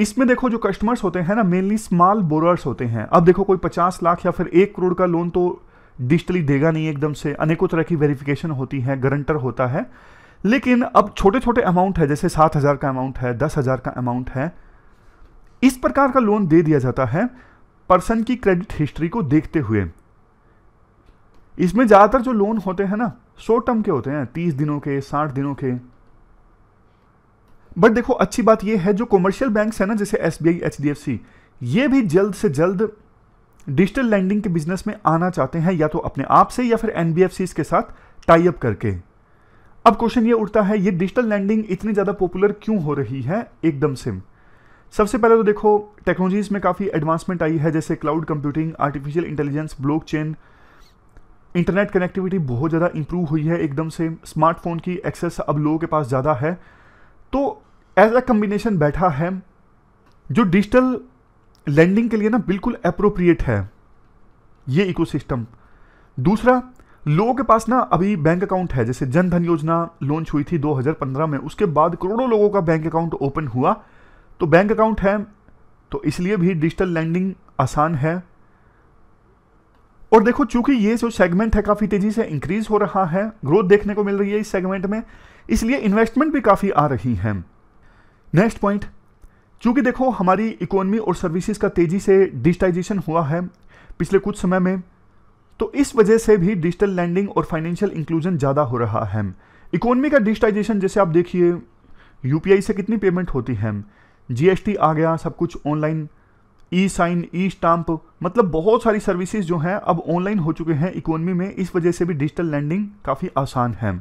इसमें देखो जो कस्टमर्स होते हैं ना मेनली स्मॉल बोरर्स होते हैं अब देखो कोई पचास लाख या फिर एक करोड़ का लोन तो डिजिटली देगा नहीं एकदम से अनेकों तरह की वेरिफिकेशन होती है गारंटर होता है लेकिन अब छोटे छोटे अमाउंट है जैसे सात हज़ार का अमाउंट है दस हज़ार का अमाउंट है इस प्रकार का लोन दे दिया जाता है पर्सन की क्रेडिट हिस्ट्री को देखते हुए इसमें ज़्यादातर जो लोन होते हैं ना शॉर्ट टर्म के होते हैं तीस दिनों के साठ दिनों के बट देखो अच्छी बात यह है जो कॉमर्शियल बैंक है ना जैसे S B I H D F C ये भी जल्द से जल्द डिजिटल लैंडिंग के बिजनेस में आना चाहते हैं या तो अपने आप से या फिर एन के साथ टाइप करके अब क्वेश्चन ये उठता है ये डिजिटल लैंडिंग इतनी ज़्यादा पॉपुलर क्यों हो रही है एकदम से सबसे पहले तो देखो टेक्नोलॉजीज़ में काफ़ी एडवांसमेंट आई है जैसे cloud computing artificial intelligence blockchain chain internet connectivity बहुत ज़्यादा इंप्रूव हुई है एकदम से स्मार्टफोन की एक्सेस अब लोगों के पास ज़्यादा है तो एज अ कम्बिनेशन बैठा है जो डिजिटल लैंडिंग के लिए ना बिल्कुल अप्रोप्रिएट है ये इकोसिस्टम दूसरा लोगों के पास ना अभी बैंक अकाउंट है जैसे जन धन योजना लॉन्च हुई थी 2015 में उसके बाद करोड़ों लोगों का बैंक अकाउंट ओपन हुआ तो बैंक अकाउंट है तो इसलिए भी डिजिटल लैंडिंग आसान है और देखो चूंकि ये जो सेगमेंट है काफ़ी तेज़ी से इंक्रीज हो रहा है ग्रोथ देखने को मिल रही है इस सेगमेंट में इसलिए इन्वेस्टमेंट भी काफ़ी आ रही है नेक्स्ट पॉइंट चूंकि देखो हमारी इकोनॉमी और सर्विसेज का तेज़ी से डिजिटाइजेशन हुआ है पिछले कुछ समय में तो इस वजह से भी डिजिटल लैंडिंग और फाइनेंशियल इंक्लूजन ज़्यादा हो रहा है इकोनॉमी का डिजिटाइजेशन जैसे आप देखिए यूपीआई से कितनी पेमेंट होती है जीएसटी आ गया सब कुछ online e sign e stamp मतलब बहुत सारी सर्विसेज जो हैं अब ऑनलाइन हो चुके हैं इकोनमी में इस वजह से भी डिजिटल लैंडिंग काफ़ी आसान है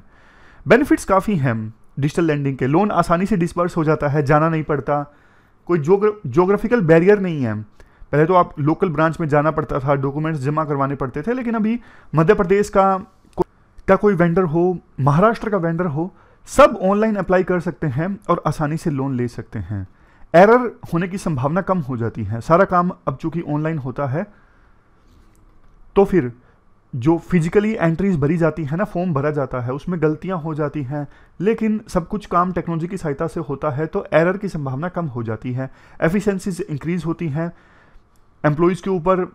बेनिफिट्स काफ़ी हैं डिजिटल लैंडिंग के लोन आसानी से डिसबर्स हो जाता है जाना नहीं पड़ता कोई जोग्राफिकल बैरियर नहीं है पहले तो आप लोकल ब्रांच में जाना पड़ता था डॉक्यूमेंट्स जमा करवाने पड़ते थे लेकिन अभी मध्य प्रदेश का का कोई वेंडर हो महाराष्ट्र का वेंडर हो सब ऑनलाइन अप्लाई कर सकते हैं और आसानी से लोन ले सकते हैं एरर होने की संभावना कम हो जाती है सारा काम अब चूंकि ऑनलाइन होता है तो फिर जो फिजिकली एंट्रीज भरी जाती है ना फॉर्म भरा जाता है उसमें गलतियां हो जाती हैं लेकिन सब कुछ काम टेक्नोलॉजी की सहायता से होता है तो एरर की संभावना कम हो जाती है एफिशिएंसीज इंक्रीज होती हैं एम्प्लॉयज़ के ऊपर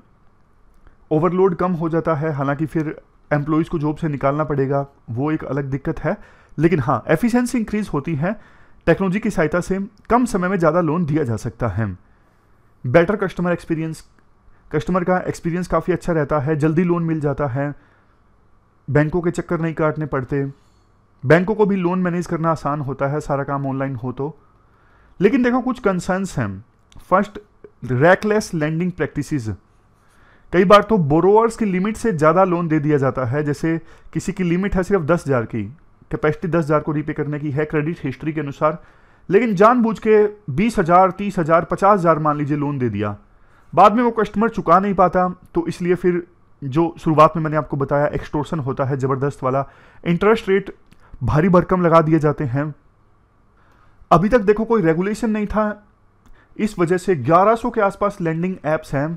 ओवरलोड कम हो जाता है हालांकि फिर एम्प्लॉयज़ को जॉब से निकालना पड़ेगा वो एक अलग दिक्कत है लेकिन हाँ एफिशेंसी इंक्रीज होती है टेक्नोलॉजी की सहायता से कम समय में ज़्यादा लोन दिया जा सकता है बेटर कस्टमर एक्सपीरियंस कस्टमर का एक्सपीरियंस काफ़ी अच्छा रहता है जल्दी लोन मिल जाता है बैंकों के चक्कर नहीं काटने पड़ते बैंकों को भी लोन मैनेज करना आसान होता है सारा काम ऑनलाइन हो तो लेकिन देखो कुछ कंसर्न्स हैं फर्स्ट रैकलेस लैंडिंग प्रैक्टिसेस कई बार तो बोरोवर्स की लिमिट से ज़्यादा लोन दे दिया जाता है जैसे किसी की लिमिट है सिर्फ दस हज़ार की कैपेसिटी दस हज़ार को रीपे करने की है क्रेडिट हिस्ट्री के अनुसार लेकिन जानबूझ के बीस हज़ार तीस हज़ार पचास हज़ार मान लीजिए लोन दे दिया बाद में वो कस्टमर चुका नहीं पाता तो इसलिए फिर जो शुरुआत में मैंने आपको बताया एक्सटोर्सन होता है ज़बरदस्त वाला इंटरेस्ट रेट भारी भरकम लगा दिए जाते हैं अभी तक देखो कोई रेगुलेशन नहीं था इस वजह से 1100 के आसपास लैंडिंग एप्स हैं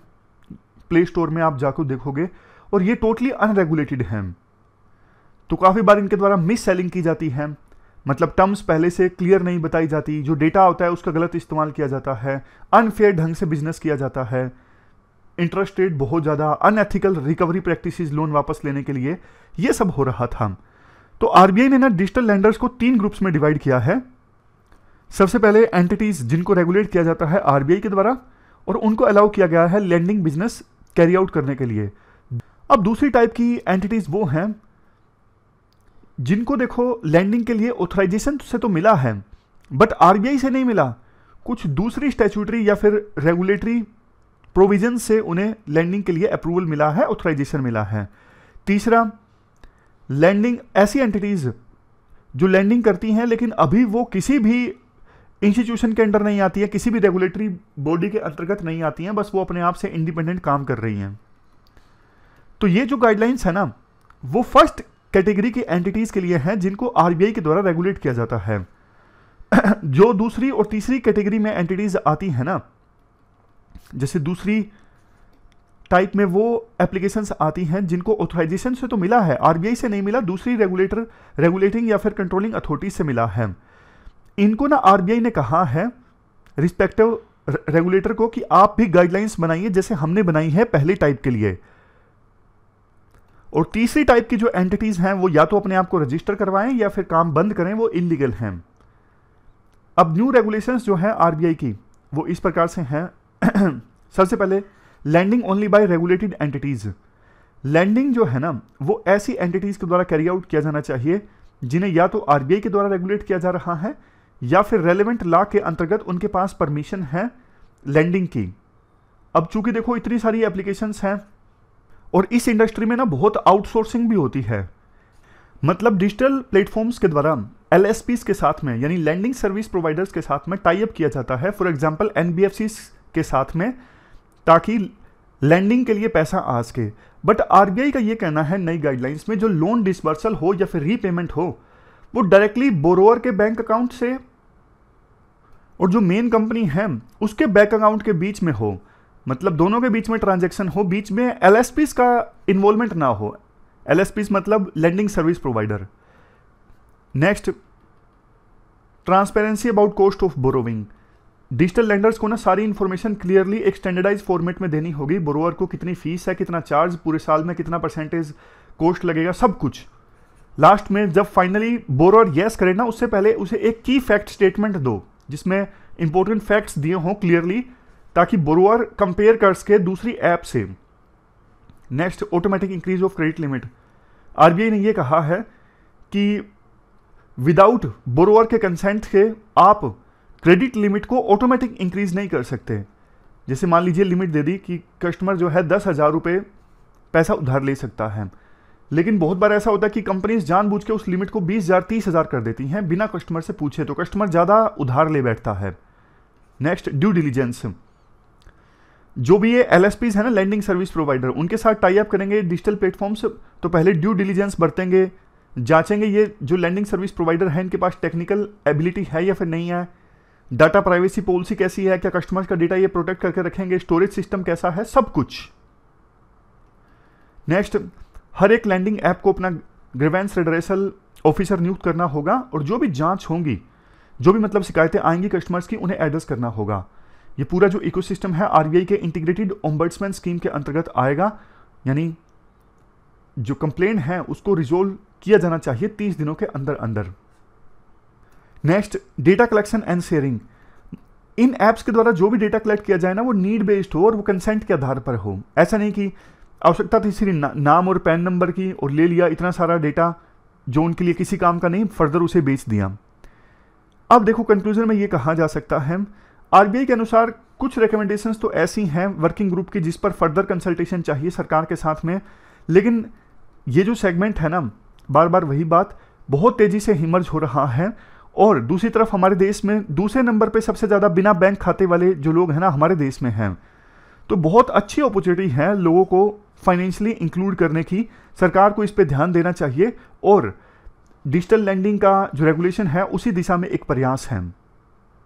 प्ले स्टोर में आप जाकर देखोगे और ये टोटली अनरेगुलेटेड हैं तो काफ़ी बार इनके द्वारा मिस सेलिंग की जाती है मतलब टर्म्स पहले से क्लियर नहीं बताई जाती जो डेटा होता है उसका गलत इस्तेमाल किया जाता है अनफेयर ढंग से बिजनेस किया जाता है इंटरेस्ट रेट बहुत ज़्यादा अनएथिकल रिकवरी प्रैक्टिस लोन वापस लेने के लिए ये सब हो रहा था तो आरबीआई ने ना डिजिटल लैंडर्स को तीन ग्रुप्स में डिवाइड किया है सबसे पहले एंटिटीज जिनको रेगुलेट किया जाता है आरबीआई के द्वारा और उनको अलाउ किया गया है लैंडिंग बिजनेस कैरी आउट करने के लिए अब दूसरी टाइप की एंटिटीज वो हैं जिनको देखो लैंडिंग के लिए ऑथराइजेशन से तो मिला है बट आरबीआई से नहीं मिला कुछ दूसरी स्टैचूटरी या फिर रेगुलेटरी प्रोविजन से उन्हें लैंडिंग के लिए अप्रूवल मिला है ऑथराइजेशन मिला है तीसरा लैंडिंग ऐसी एंटिटीज़ जो लैंडिंग करती हैं लेकिन अभी वो किसी भी इंस्टीट्यूशन के अंडर नहीं आती है किसी भी रेगुलेटरी बॉडी के अंतर्गत नहीं आती हैं बस वो अपने आप से इंडिपेंडेंट काम कर रही हैं तो ये जो गाइडलाइंस है ना वो फर्स्ट कैटेगरी की एंटिटीज़ के लिए हैं जिनको आरबीआई के द्वारा रेगुलेट किया जाता है जो दूसरी और तीसरी कैटेगरी में एंटिटीज़ आती है ना जैसे दूसरी टाइप में वो एप्लीकेशंस आती हैं जिनको ऑथोराइजेशन से तो मिला है आरबीआई से नहीं मिला दूसरी रेगुलेटर रेगुलेटिंग या फिर कंट्रोलिंग अथॉरिटी से मिला है इनको ना आरबीआई ने कहा है रिस्पेक्टिव रेगुलेटर को कि आप भी गाइडलाइंस बनाइए जैसे हमने बनाई है पहले टाइप के लिए और तीसरी टाइप की जो एंटिटीज़ हैं वो या तो अपने आप को रजिस्टर करवाएं या फिर काम बंद करें वो इलीगल हैं अब न्यू रेगुलेशंस जो है आरबीआई की वो इस प्रकार से हैं सबसे पहले lending only by regulated entities lending जो है ना वो ऐसी एंटिटीज़ के द्वारा कैरी आउट किया जाना चाहिए जिन्हें या तो आरबीआई के द्वारा रेगुलेट किया जा रहा है या फिर रेलिवेंट लॉ के अंतर्गत उनके पास परमिशन है लैंडिंग की अब चूंकि देखो इतनी सारी एप्लीकेशंस हैं और इस इंडस्ट्री में ना बहुत आउटसोर्सिंग भी होती है मतलब डिजिटल प्लेटफॉर्म्स के द्वारा एल के साथ में यानी लैंडिंग सर्विस प्रोवाइडर्स के साथ में अप किया जाता है फॉर एग्जाम्पल एन के साथ में ताकि लैंडिंग के लिए पैसा आ सके बट आरबीआई का ये कहना है नई गाइडलाइंस में जो लोन डिस्बर्सल हो या फिर रीपेमेंट हो वो डायरेक्टली बोरोवर के बैंक अकाउंट से और जो मेन कंपनी है उसके बैंक अकाउंट के बीच में हो मतलब दोनों के बीच में ट्रांजेक्शन हो बीच में एल का इन्वॉल्वमेंट ना हो एल मतलब lending service provider next transparency about cost of borrowing digital lenders को ना सारी इन्फॉर्मेशन क्लियरली एक स्टैंडर्डाइज फॉर्मेट में देनी होगी बोरोवर को कितनी फीस है कितना चार्ज पूरे साल में कितना परसेंटेज कॉस्ट लगेगा सब कुछ लास्ट में जब फाइनली बोरोअर येस करे ना उससे पहले उसे एक की फैक्ट स्टेटमेंट दो जिसमें इंपॉर्टेंट फैक्ट्स दिए हों क्लियरली ताकि बोरोअर कंपेयर कर सके दूसरी ऐप से next automatic increase of credit limit RBI ने यह कहा है कि विदाउट बोरोअर के कंसेंट के आप क्रेडिट लिमिट को ऑटोमेटिक इंक्रीज नहीं कर सकते जैसे मान लीजिए लिमिट दे दी कि कस्टमर जो है दस हज़ार रुपये पैसा उधार ले सकता है लेकिन बहुत बार ऐसा होता है कि कंपनीज जानबूझ के उस लिमिट को बीस हज़ार तीस हज़ार कर देती हैं बिना कस्टमर से पूछे तो कस्टमर ज़्यादा उधार ले बैठता है नेक्स्ट ड्यू डिलीजेंस जो भी ये एल है ना लैंडिंग सर्विस प्रोवाइडर उनके साथ टाई अप करेंगे डिजिटल प्लेटफॉर्म्स तो पहले ड्यू डिलीजेंस बरतेंगे जांचेंगे ये जो लैंडिंग सर्विस प्रोवाइडर है इनके पास टेक्निकल एबिलिटी है या फिर नहीं है डाटा प्राइवेसी पॉलिसी कैसी है क्या कस्टमर्स का डेटा ये प्रोटेक्ट करके रखेंगे स्टोरेज सिस्टम कैसा है सब कुछ नेक्स्ट हर एक लैंडिंग ऐप को अपना ग्रेवेंस रेडरेसल ऑफिसर नियुक्त करना होगा और जो भी जांच होंगी जो भी मतलब शिकायतें आएंगी कस्टमर्स की उन्हें एड्रेस करना होगा ये पूरा जो इकोसिस्टम है आरबीआई के इंटीग्रेटेड ओम्बर्ट्समैन स्कीम के अंतर्गत आएगा यानी जो कंप्लेन है उसको रिजोल्व किया जाना चाहिए तीस दिनों के अंदर अंदर next data collection and sharing इन एप्स के द्वारा जो भी डेटा कलेक्ट किया जाए ना वो नीड बेस्ड हो और वो कंसेंट के आधार पर हो ऐसा नहीं कि आवश्यकता थी सिर्फ ना, नाम और पैन नंबर की और ले लिया इतना सारा डेटा जो उनके लिए किसी काम का नहीं फर्दर उसे बेच दिया अब देखो कंक्लूजन में ये कहा जा सकता है आरबीआई के अनुसार कुछ रिकमेंडेशन तो ऐसी हैं वर्किंग ग्रुप की जिस पर फर्दर कंसल्टेशन चाहिए सरकार के साथ में लेकिन ये जो सेगमेंट है ना बार बार वही बात बहुत तेज़ी से हिमर्ज हो रहा है और दूसरी तरफ हमारे देश में दूसरे नंबर पे सबसे ज़्यादा बिना बैंक खाते वाले जो लोग हैं ना हमारे देश में हैं तो बहुत अच्छी अपॉर्चुनिटी है लोगों को फाइनेंशियली इंक्लूड करने की सरकार को इस पर ध्यान देना चाहिए और डिजिटल लैंडिंग का जो रेगुलेशन है उसी दिशा में एक प्रयास है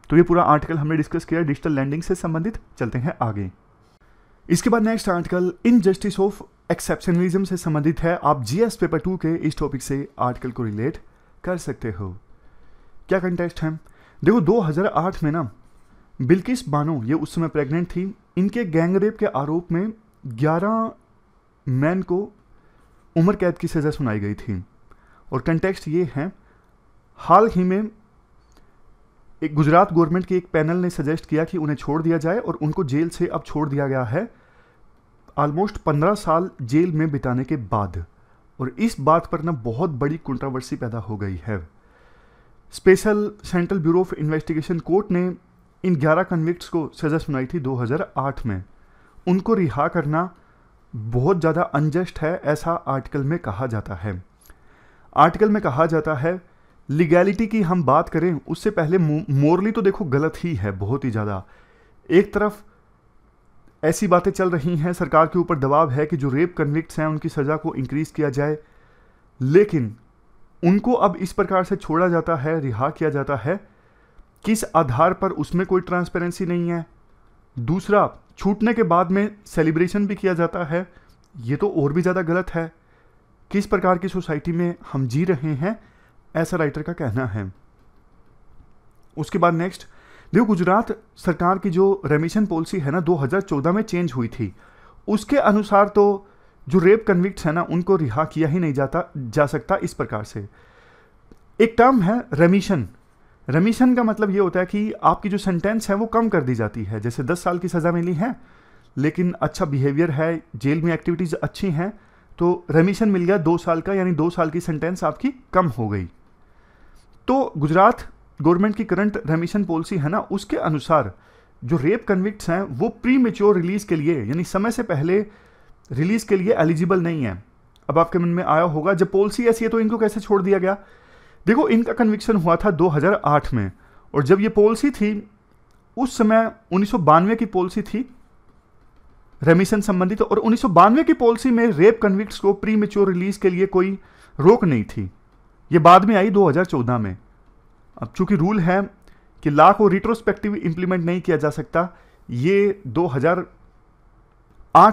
तो ये पूरा आर्टिकल हमने डिस्कस किया डिजिटल लैंडिंग से संबंधित चलते हैं आगे इसके बाद next article injustice of exceptionalism से संबंधित है आप जीएस पेपर टू के इस टॉपिक से आर्टिकल को रिलेट कर सकते हो क्या कंटेस्ट है देखो 2008 में ना बिल्किस बानो ये उस समय प्रेग्नेंट थी इनके गैंगरेप के आरोप में 11 मैन को उम्र कैद की सज़ा सुनाई गई थी और कंटेक्स्ट ये है हाल ही में एक गुजरात गवर्नमेंट के एक पैनल ने सजेस्ट किया कि उन्हें छोड़ दिया जाए और उनको जेल से अब छोड़ दिया गया है ऑलमोस्ट पंद्रह साल जेल में बिताने के बाद और इस बात पर ना बहुत बड़ी कंट्रोवर्सी पैदा हो गई है special central bureau of investigation court ने इन 11 कन्विक्ट्स को सज़ा सुनाई थी 2008 में उनको रिहा करना बहुत ज़्यादा अनजस्ट है ऐसा आर्टिकल में कहा जाता है आर्टिकल में कहा जाता है लीगैलिटी की हम बात करें उससे पहले मोरली तो देखो गलत ही है बहुत ही ज़्यादा एक तरफ ऐसी बातें चल रही हैं सरकार के ऊपर दबाव है कि जो रेप कन्विक्ट्स हैं उनकी सज़ा को इंक्रीज़ किया जाए लेकिन उनको अब इस प्रकार से छोड़ा जाता है रिहा किया जाता है किस आधार पर उसमें कोई ट्रांसपेरेंसी नहीं है दूसरा छूटने के बाद में सेलिब्रेशन भी किया जाता है ये तो और भी ज़्यादा गलत है किस प्रकार की सोसाइटी में हम जी रहे हैं ऐसा राइटर का कहना है उसके बाद नेक्स्ट देखो गुजरात सरकार की जो रेमिशन पॉलिसी है ना 2014 में चेंज हुई थी उसके अनुसार तो जो रेप कन्विक्ट है ना उनको रिहा किया ही नहीं जाता जा सकता इस प्रकार से एक टर्म है रेमिशन रेमिशन का मतलब ये होता है कि आपकी जो सेंटेंस है वो कम कर दी जाती है जैसे 10 साल की सज़ा मिली है लेकिन अच्छा बिहेवियर है जेल में एक्टिविटीज़ अच्छी हैं तो रेमिशन मिल गया दो साल का यानी दो साल की सेंटेंस आपकी कम हो गई तो गुजरात गवर्नमेंट की करंट रेमिशन पॉलिसी है ना उसके अनुसार जो रेप कन्विक्ट हैं वो प्री मेच्योर रिलीज़ के लिए यानी समय से पहले रिलीज़ के लिए एलिजिबल नहीं है अब आपके मन में आया होगा जब पॉलिसी ऐसी है तो इनको कैसे छोड़ दिया गया देखो इनका कन्विक्शन हुआ था 2008 में और जब ये पॉलिसी थी उस समय उन्नीस की पॉलिसी थी रेमिशन संबंधित और उन्नीस की पॉलिसी में रेप कन्विक्ट को प्री मेच्योर रिलीज के लिए कोई रोक नहीं थी ये बाद में आई 2014 में अब चूंकि रूल है कि ला को रिट्रोस्पेक्टिव इंप्लीमेंट नहीं किया जा सकता ये 2008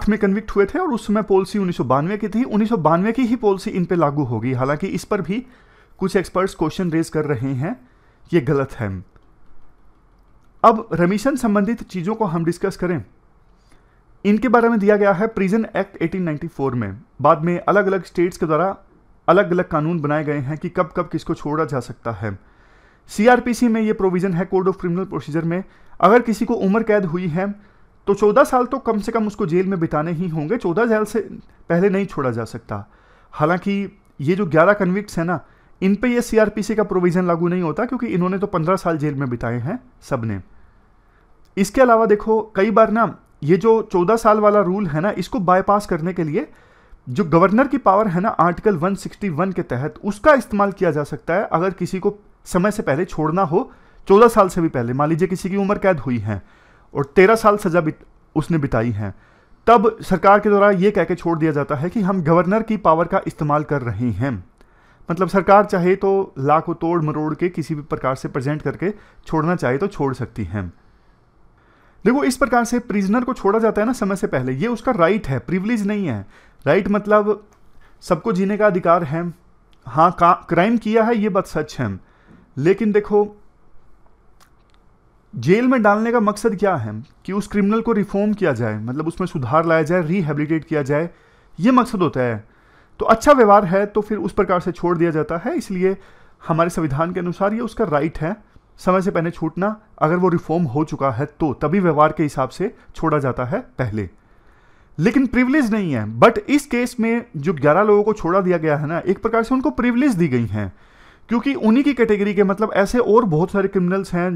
में कन्विक्ट हुए थे और उस समय पॉलिसी उन्नीस की थी उन्नीस की ही पॉलिसी इन पर लागू होगी हालांकि इस पर भी कुछ एक्सपर्ट्स क्वेश्चन रेज कर रहे हैं ये गलत है अब रमीशन संबंधित चीज़ों को हम डिस्कस करें इनके बारे में दिया गया है प्रिजन एक्ट 1894 में बाद में अलग अलग स्टेट्स के द्वारा अलग अलग कानून बनाए गए हैं कि कब कब किसको छोड़ा जा सकता है सीआरपीसी में ये प्रोविज़न है कोड ऑफ क्रिमिनल प्रोसीजर में अगर किसी को उम्र कैद हुई है तो चौदह साल तो कम से कम उसको जेल में बिताने ही होंगे चौदह साल से पहले नहीं छोड़ा जा सकता हालांकि ये जो ग्यारह कन्विक्स हैं ना इन पे ये सीआरपीसी का प्रोविज़न लागू नहीं होता क्योंकि इन्होंने तो पंद्रह साल जेल में बिताए हैं सब ने इसके अलावा देखो कई बार ना ये जो चौदह साल वाला रूल है ना इसको बाईपास करने के लिए जो गवर्नर की पावर है ना आर्टिकल 161 के तहत उसका इस्तेमाल किया जा सकता है अगर किसी को समय से पहले छोड़ना हो चौदह साल से भी पहले मान लीजिए किसी की उम्र कैद हुई है और तेरह साल सजा बित, उसने बिताई है तब सरकार के द्वारा ये कह के छोड़ दिया जाता है कि हम गवर्नर की पावर का इस्तेमाल कर रहे हैं मतलब सरकार चाहे तो लाखों तोड़ मरोड़ के किसी भी प्रकार से प्रेजेंट करके छोड़ना चाहे तो छोड़ सकती हैं देखो इस प्रकार से प्रिजनर को छोड़ा जाता है ना समय से पहले ये उसका राइट है प्रिविलेज नहीं है राइट मतलब सबको जीने का अधिकार है हाँ क्राइम किया है ये बात सच है लेकिन देखो जेल में डालने का मकसद क्या है कि उस क्रिमिनल को रिफॉर्म किया जाए मतलब उसमें सुधार लाया जाए रिहेबिलिटेट किया जाए ये मकसद होता है तो अच्छा व्यवहार है तो फिर उस प्रकार से छोड़ दिया जाता है इसलिए हमारे संविधान के अनुसार ये उसका राइट है समय से पहले छूटना अगर वो रिफॉर्म हो चुका है तो तभी व्यवहार के हिसाब से छोड़ा जाता है पहले लेकिन प्रिविलेज नहीं है बट इस केस में जो 11 लोगों को छोड़ा दिया गया है ना एक प्रकार से उनको प्रिविलेज दी गई हैं क्योंकि उन्हीं की कैटेगरी के मतलब ऐसे और बहुत सारे क्रिमिनल्स हैं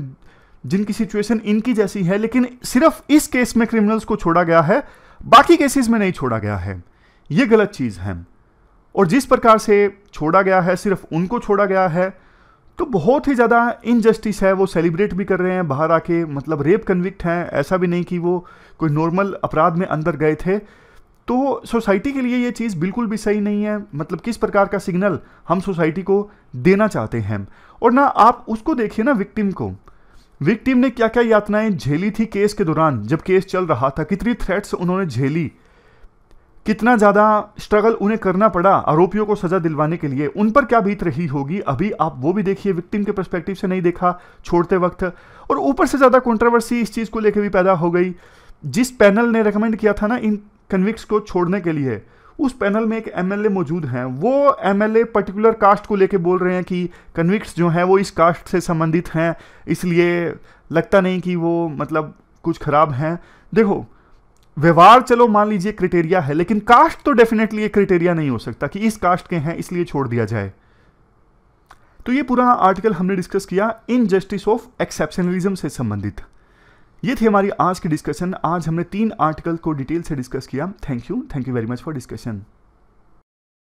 जिनकी सिचुएशन इनकी जैसी है लेकिन सिर्फ इस केस में क्रिमिनल्स को छोड़ा गया है बाकी केसेस में नहीं छोड़ा गया है ये गलत चीज़ है और जिस प्रकार से छोड़ा गया है सिर्फ उनको छोड़ा गया है तो बहुत ही ज़्यादा इनजस्टिस है वो सेलिब्रेट भी कर रहे हैं बाहर आके मतलब रेप कन्विक्ट हैं ऐसा भी नहीं कि वो कोई नॉर्मल अपराध में अंदर गए थे तो सोसाइटी के लिए ये चीज़ बिल्कुल भी सही नहीं है मतलब किस प्रकार का सिग्नल हम सोसाइटी को देना चाहते हैं और ना आप उसको देखिए ना विक्टिम को विक्टिम ने क्या क्या यातनाएं झेली थी केस के दौरान जब केस चल रहा था कितनी थ्रेट्स उन्होंने झेली कितना ज़्यादा स्ट्रगल उन्हें करना पड़ा आरोपियों को सज़ा दिलवाने के लिए उन पर क्या बीत रही होगी अभी आप वो भी देखिए विक्टिम के परस्पेक्टिव से नहीं देखा छोड़ते वक्त और ऊपर से ज़्यादा कॉन्ट्रोवर्सी इस चीज़ को लेकर भी पैदा हो गई जिस पैनल ने रिकमेंड किया था ना इन कन्विक्स को छोड़ने के लिए उस पैनल में एक एमएलए मौजूद हैं वो एमएलए पर्टिकुलर कास्ट को लेके बोल रहे हैं कि कन्विक्स जो हैं वो इस कास्ट से संबंधित हैं इसलिए लगता नहीं कि वो मतलब कुछ ख़राब हैं देखो व्यवहार चलो मान लीजिए क्रिटेरिया है लेकिन कास्ट तो डेफिनेटली ये क्रिटेरिया नहीं हो सकता कि इस कास्ट के हैं इसलिए छोड़ दिया जाए तो ये पूरा आर्टिकल हमने डिस्कस किया इन जस्टिस ऑफ एक्सेप्शनलिज्म से संबंधित ये थी हमारी आज की डिस्कशन आज हमने तीन आर्टिकल को डिटेल से डिस्कस किया thank you thank you very much for discussion